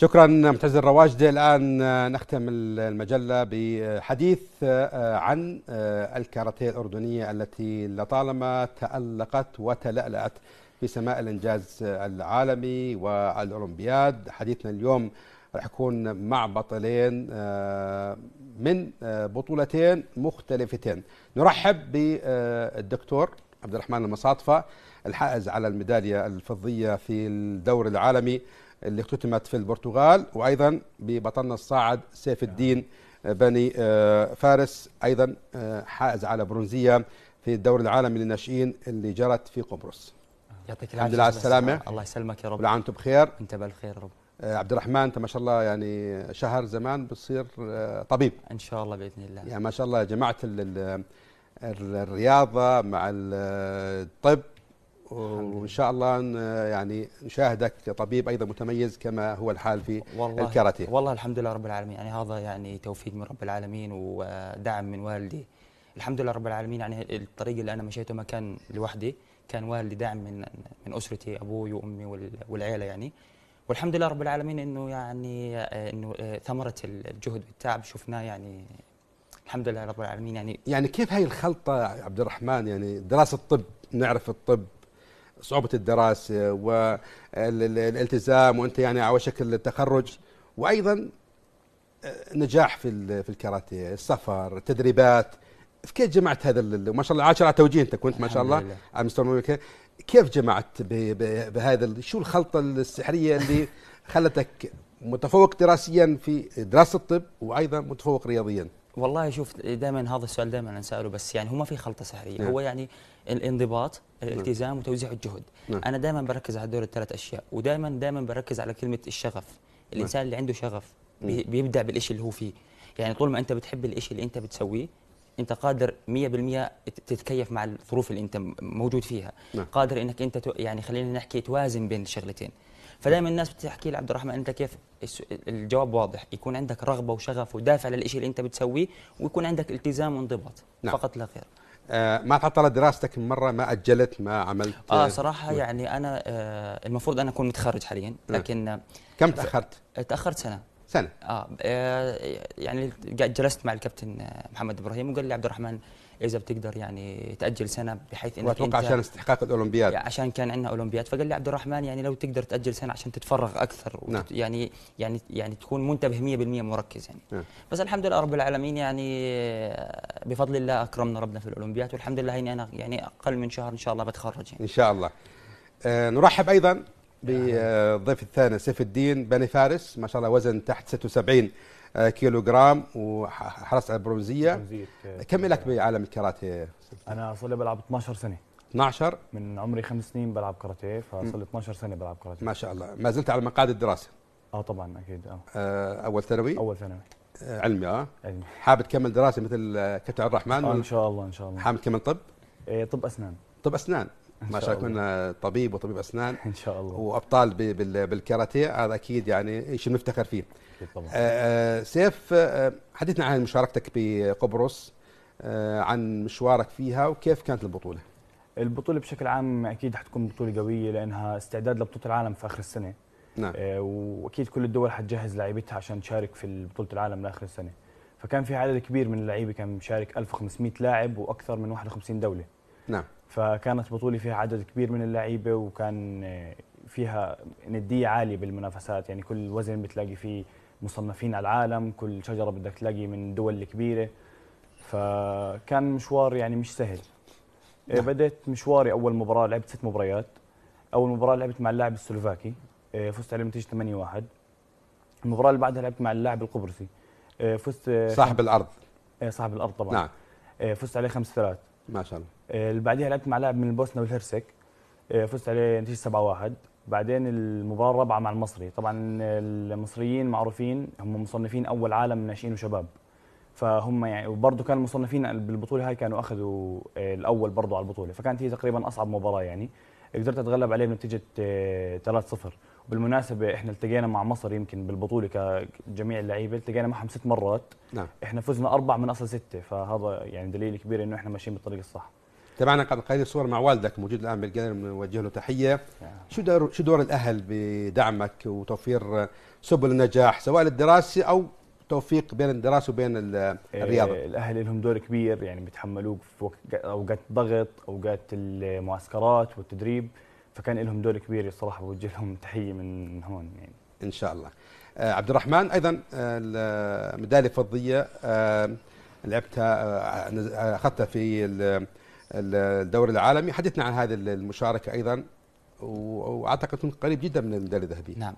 شكرا معتز الرواجدي الان نختم المجله بحديث آه، عن آه، الكاراتيه الاردنيه التي لطالما تالقت وتلالات في سماء الانجاز العالمي والاولمبياد حديثنا اليوم راح يكون مع بطلين آه، من بطولتين مختلفتين نرحب بالدكتور عبد الرحمن المصادفه الحائز على الميداليه الفضيه في الدور العالمي اللي اختتمت في البرتغال وأيضا ببطلنا الصاعد سيف الدين آه، بني آه، فارس أيضا آه، حائز على برونزية في الدوري العالمي للناشئين اللي جرت في قبرص يعطيك العافيه. الحمد لله على السلامة الله يسلمك يا رب كل عام وانتم بخير انت بالخير يا رب عبد الرحمن انت ما شاء الله يعني شهر زمان بتصير طبيب ان شاء الله باذن الله يعني ما شاء الله جمعت الرياضه مع الطب وان شاء الله يعني نشاهدك طبيب ايضا متميز كما هو الحال في والله الكاراتيه والله الحمد لله رب العالمين يعني هذا يعني توفيق من رب العالمين ودعم من والدي الحمد لله رب العالمين يعني الطريق اللي انا مشيته ما كان لوحدي كان والدي دعم من من اسرتي ابوي وامي والعيله يعني والحمد لله رب العالمين انه يعني انه ثمره الجهد والتعب شفناه يعني الحمد لله رب العالمين يعني يعني كيف هاي الخلطه عبد الرحمن يعني دراسه الطب نعرف الطب صعوبه الدراسه والالتزام وانت يعني على وشك التخرج وايضا آه، نجاح في في الكاراتيه، السفر، التدريبات، كيف جمعت هذا ما شاء الله عاشر على توجيه انت كنت ما شاء الله على مستوى المملكه، كيف جمعت بهذا شو الخلطه السحريه اللي خلتك متفوق دراسيا في دراسه الطب وايضا متفوق رياضيا؟ والله شوف دائما هذا السؤال دائما انساله بس يعني هو ما في خلطه سحريه نعم. هو يعني الانضباط نعم. الالتزام وتوزيع الجهد نعم. انا دائما بركز على دور الثلاث اشياء ودائما دائما بركز على كلمه الشغف نعم. الانسان اللي عنده شغف نعم. بيبدا بالشيء اللي هو فيه يعني طول ما انت بتحب الشيء اللي انت بتسويه انت قادر 100% تتكيف مع الظروف اللي انت موجود فيها نعم. قادر انك انت يعني خلينا نحكي توازن بين الشغلتين فدائما الناس بتحكي لي عبد الرحمن انت كيف الجواب واضح يكون عندك رغبه وشغف ودافع للشيء اللي انت بتسويه ويكون عندك التزام وانضباط نعم. فقط لا غير آه، ما تعطلت دراستك من مره ما اجلت ما عملت اه صراحه و... يعني انا آه المفروض انا اكون متخرج حاليا نعم. لكن آه. كم تاخرت تاخرت سنه سنه اه, آه، يعني جلست مع الكابتن آه، محمد ابراهيم وقال لي عبد الرحمن اذا بتقدر يعني تاجل سنه بحيث انك واتوقع عشان استحقاق الاولمبياد يعني عشان كان عندنا اولمبياد فقال لي عبد الرحمن يعني لو تقدر تاجل سنه عشان تتفرغ اكثر نعم. يعني يعني يعني تكون منتبه 100% مركز يعني نعم. بس الحمد لله رب العالمين يعني بفضل الله اكرمنا ربنا في الاولمبياد والحمد لله يعني انا يعني اقل من شهر ان شاء الله بتخرج يعني ان شاء الله آه نرحب ايضا بالضيف الثاني سيف الدين بني فارس ما شاء الله وزن تحت 76 آه، كيلوغرام وحرصت على البرونزيه كم لك بعالم الكاراتيه؟ انا صار لي بلعب 12 سنه 12 من عمري خمس سنين بلعب كاراتيه فصار لي 12 سنه بلعب كاراتيه ما شاء الله ما زلت على مقعد الدراسه اه طبعا اكيد اه, آه، اول ثانوي اول ثانوي آه، علمي اه علمي حابب تكمل دراسه مثل كابتن عبد الرحمن اه ان شاء الله ان شاء الله حابب تكمل طب؟ ايه طب اسنان طب اسنان ما شاء شاركونا طبيب وطبيب اسنان ان شاء الله وابطال بالكاراتيه هذا اكيد يعني شيء نفتخر فيه طبعا. آه، آه، سيف آه، حدثنا عن مشاركتك بقبرص عن مشوارك فيها وكيف كانت البطوله البطوله بشكل عام اكيد حتكون بطوله قويه لانها استعداد لبطوله العالم في اخر السنه نعم واكيد كل الدول حتجهز لعيبتها عشان تشارك في بطوله العالم لاخر السنه فكان في عدد كبير من اللعيبه كان مشارك 1500 لاعب واكثر من 51 دوله نعم فكانت بطوله فيها عدد كبير من اللعيبه وكان آه، فيها نديه عاليه بالمنافسات يعني كل وزن بتلاقي فيه مصنفين على العالم كل شجره بدك تلاقي من دول الكبيرة فكان مشوار يعني مش سهل آه، نعم. بدأت مشواري اول مباراه لعبت ست مباريات اول مباراه لعبت مع اللاعب السلوفاكي آه، فزت عليه بنتيجه 8 1 المباراه اللي بعدها لعبت مع اللاعب القبرصي فزت صاحب الارض صاحب الارض طبعا نعم فزت عليه 5 3 ما شاء الله آه، اللي بعديها لعبت مع لاعب من البوسنه والهرسك آه، فزت عليه نتيجه 7 1 بعدين المباراه الرابعه مع المصري طبعا المصريين معروفين هم مصنفين اول عالم ناشئين وشباب فهم يعني وبرضه كانوا مصنفين بالبطوله هاي كانوا اخذوا آه، الاول برضه على البطوله فكانت هي تقريبا اصعب مباراه يعني قدرت اتغلب عليه بنتيجه 3-0 آه، بالمناسبه احنا التقينا مع مصر يمكن بالبطوله كجميع اللعيبه التقينا معهم ست مرات نعم. احنا فزنا اربع من اصل سته فهذا يعني دليل كبير انه احنا ماشيين بالطريق الصح تابعنا قبل قليل صور مع والدك موجود الان بالجانب بنوجه له تحيه نعم. شو دور شو دور الاهل بدعمك وتوفير آه، سبل النجاح سواء للدراسه او توفيق بين الدراسه وبين إيه، الرياضه الاهل لهم دور كبير يعني بيتحملوك في اوقات الضغط اوقات المعسكرات والتدريب فكان لهم دور كبير الصراحه بوجه لهم تحيه من هون يعني ان شاء الله آه، عبد الرحمن ايضا آه، الميداليه الفضيه آه، لعبتها اخذتها في الدوري العالمي حدثنا عن هذه المشاركه ايضا واعتقد قريب جدا من الميداليه الذهبيه نعم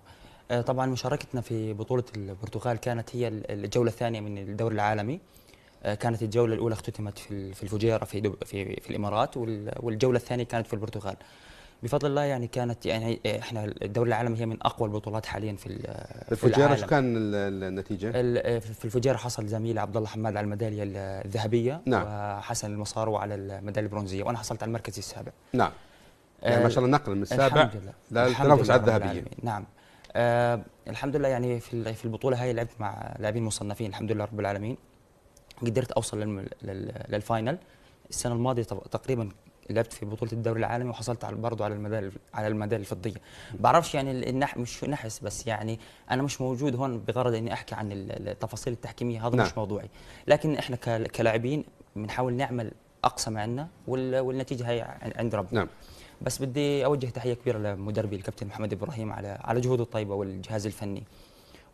آه، طبعا مشاركتنا في بطولة البرتغال كانت هي الجولة الثانية من الدوري العالمي آه، كانت الجولة الأولى اختتمت في الفجيرة في في, في الإمارات والجولة الثانية كانت في البرتغال بفضل الله يعني كانت يعني آه، احنا الدوري العالمي هي من اقوى البطولات حاليا في الفجيره شو كان النتيجه؟ في الفجيره حصل زميل عبد الله حماد على الميداليه الذهبيه نعم وحسن المصارو على الميداليه البرونزيه وانا حصلت على المركز السابع نعم يعني ما شاء الله نقل من السابع الحمد لله لا الحمد لله على الذهبيه نعم آه الحمد لله يعني في في البطوله هاي لعبت مع لاعبين مصنفين الحمد لله رب العالمين قدرت اوصل للفاينل السنه الماضيه تقريبا لعبت في بطوله الدوري العالمي وحصلت على برضه على المدال على المدال الفضيه بعرفش يعني النح مش نحس بس يعني انا مش موجود هون بغرض اني احكي عن التفاصيل التحكيميه هذا نعم. مش موضوعي لكن احنا كلاعبين بنحاول نعمل اقصى ما عندنا والنتيجه هي عند ربنا نعم. بس بدي اوجه تحيه كبيره لمدربي الكابتن محمد ابراهيم على على جهوده الطيبه والجهاز الفني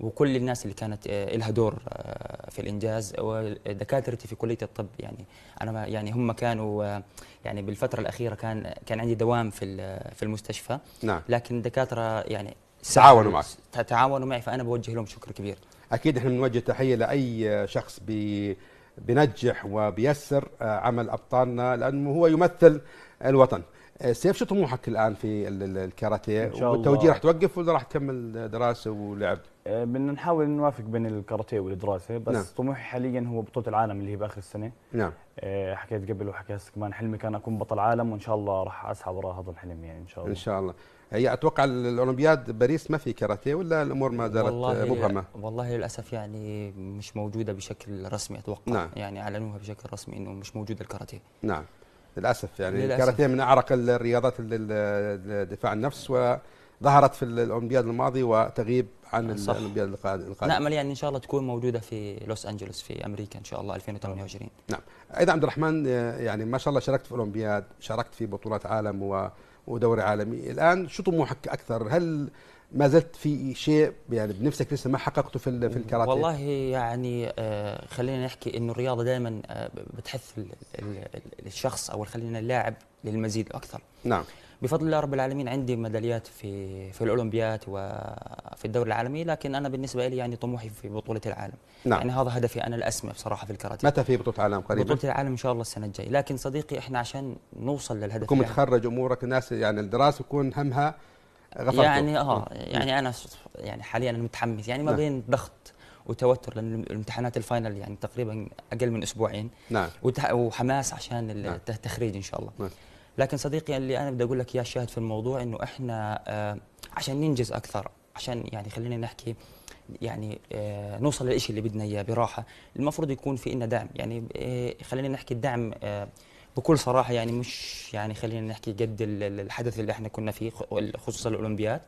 وكل الناس اللي كانت آه، لها دور آه، في الانجاز ودكاترتي في كليه الطب يعني انا يعني هم كانوا آه، يعني بالفتره الاخيره كان كان عندي دوام في في المستشفى نعم. لكن الدكاتره يعني تعاونوا معك تعاونوا معي فانا بوجه لهم شكر كبير اكيد احنا بنوجه تحيه لاي شخص بي بنجح وبيسر عمل ابطالنا لانه هو يمثل الوطن آه، سيف شو طموحك الان في الكاراتيه والتوجيه راح توقف ولا راح تكمل دراسه ولعب؟ بدنا آه، نحاول نوافق بين الكاراتيه والدراسه بس نعم. طموحي حاليا هو بطوله العالم اللي هي باخر السنه نعم آه، حكيت قبل وحكيت كمان حلمي كان اكون بطل عالم وان شاء الله راح اسعى وراء هذا الحلم يعني ان شاء الله ان شاء الله هي اتوقع الاولمبياد باريس ما في كاراتيه ولا الامور ما زالت مبهمه؟ والله للاسف يعني مش موجوده بشكل رسمي اتوقع نعم. يعني اعلنوها بشكل رسمي انه مش موجوده الكاراتيه نعم للاسف يعني للأسف. الكاراتيه من اعرق الرياضات دفاع النفس وظهرت في الاولمبياد الماضي وتغيب عن الاولمبياد القادم نامل يعني ان شاء الله تكون موجوده في لوس انجلوس في امريكا ان شاء الله 2028 نعم ايضا عبد الرحمن آه، يعني ما شاء الله شاركت في اولمبياد شاركت في بطولات عالم ودوري عالمي الان شو طموحك اكثر هل ما زلت في شيء يعني بنفسك لسه ما حققته في في الكاراتيه والله يعني آه، خلينا نحكي انه الرياضه دائما آه، بتحث الشخص او خلينا اللاعب للمزيد اكثر نعم بفضل الله رب العالمين عندي ميداليات في في الاولمبياد وفي الدوري العالمي لكن انا بالنسبه لي يعني طموحي في بطوله العالم نعم. يعني هذا هدفي انا الاسمى بصراحه في الكاراتيه متى في بطوله العالم قريبا بطوله العالم ان شاء الله السنه الجايه لكن صديقي احنا عشان نوصل للهدف يكون يعني. متخرج امورك الناس يعني الدراسه يكون همها غفرته يعني اه نعم. يعني انا يعني حاليا متحمس يعني ما نعم. بين ضغط وتوتر لان الامتحانات الفاينل يعني تقريبا اقل من اسبوعين نعم وحماس عشان نعم. التخريج ان شاء الله نعم. لكن صديقي اللي انا بدي اقول لك اياه الشاهد في الموضوع انه احنا آه عشان ننجز اكثر عشان يعني خلينا نحكي يعني آه نوصل للشيء اللي بدنا اياه براحه المفروض يكون في إنا دعم يعني آه خلينا نحكي الدعم آه بكل صراحه يعني مش يعني خلينا نحكي قد الحدث اللي احنا كنا فيه خصوصا الاولمبياد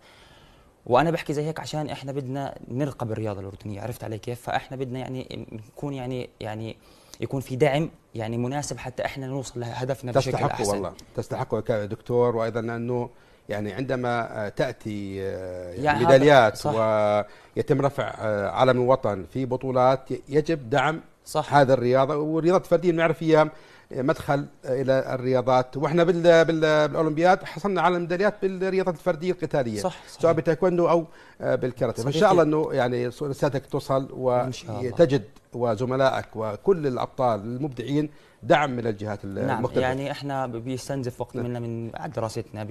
وانا بحكي زي هيك عشان احنا بدنا نرقب الرياضه الاردنيه عرفت علي كيف فاحنا بدنا يعني نكون يعني يعني يكون في دعم يعني مناسب حتى احنا نوصل لهدفنا بشكل تستحقه احسن والله تستحقوا يا دكتور وايضا انه يعني عندما تاتي يعني, يعني ميداليات صح. ويتم رفع آه، علم الوطن في بطولات يجب دعم صح هذا الرياضه والرياضه الفرديه بنعرف فيها مدخل الى الرياضات واحنا بال بالاولمبياد حصلنا على الميداليات بالرياضات الفرديه القتاليه صح صح. سواء بالتايكوندو او آه، بالكاراتيه فان شاء الله انه يعني رسالتك توصل وتجد وزملائك وكل الابطال المبدعين دعم من الجهات نعم، المختلفه نعم يعني احنا بيستنزف وقت نعم. منا من دراستنا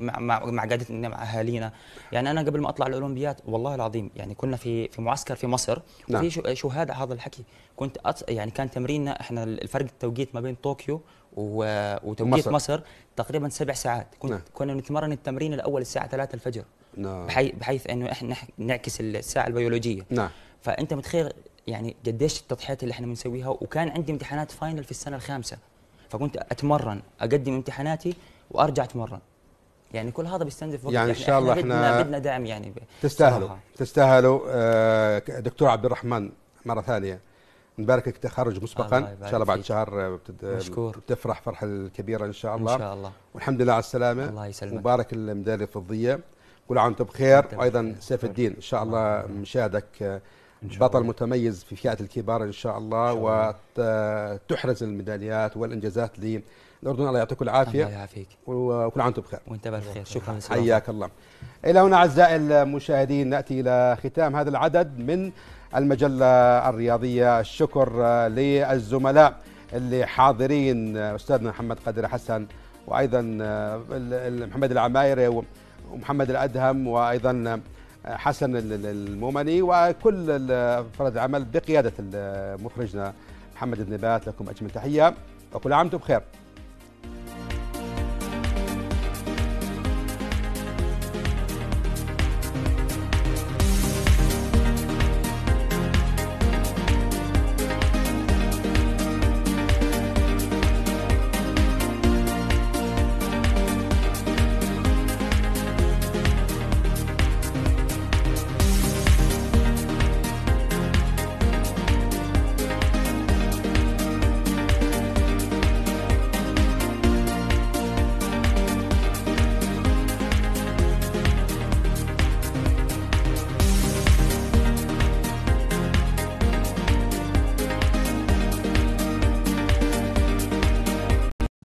مع مع مع قعدتنا مع اهالينا يعني انا قبل ما اطلع الاولمبياد والله العظيم يعني كنا في في معسكر في مصر نعم. في شهاده هذا الحكي كنت أت... يعني كان تمريننا احنا الفرق التوقيت ما بين طوكيو و... وتوقيت مصر. مصر تقريبا سبع ساعات كنت نعم. كنا نتمرن التمرين الاول الساعه 3 الفجر نعم. بحيث, بحيث انه احنا نعكس الساعه البيولوجيه نعم فانت متخيل يعني قديش التضحيات اللي احنا بنسويها وكان عندي امتحانات فاينل في السنه الخامسه فكنت اتمرن اقدم امتحاناتي وارجع اتمرن يعني كل هذا بيستنزف وقت يعني ان يعني شاء الله احنا بدنا دعم يعني تستاهلوا تستاهلوا آه دكتور عبد الرحمن مره ثانيه نبارك لك تخرج مسبقا ان شاء الله بعد شهر آه، آه، مشكور. بتفرح فرحه كبيره ان شاء الله ان شاء الله والحمد لله على السلامه الله يسلمك مبارك الميداليه الفضيه كل عام وانتم بخير وايضا سيف الدين ان شاء الله مشاهدك آه، بطل متميز في فئه الكبار ان شاء الله, إن شاء الله. وتحرز الميداليات والانجازات للاردن الله يعطيكم العافيه الله يعافيك وكل عام وانتم بخير وانت بخير شكرا حياك الله الى هنا اعزائي المشاهدين ناتي الى ختام هذا العدد من المجله الرياضيه الشكر للزملاء اللي حاضرين استاذنا محمد قدر حسن وايضا محمد العمايري ومحمد الادهم وايضا حسن المومني وكل فرد العمل بقيادة مخرجنا محمد النبات لكم أجمل تحية وكل عام وأنتم بخير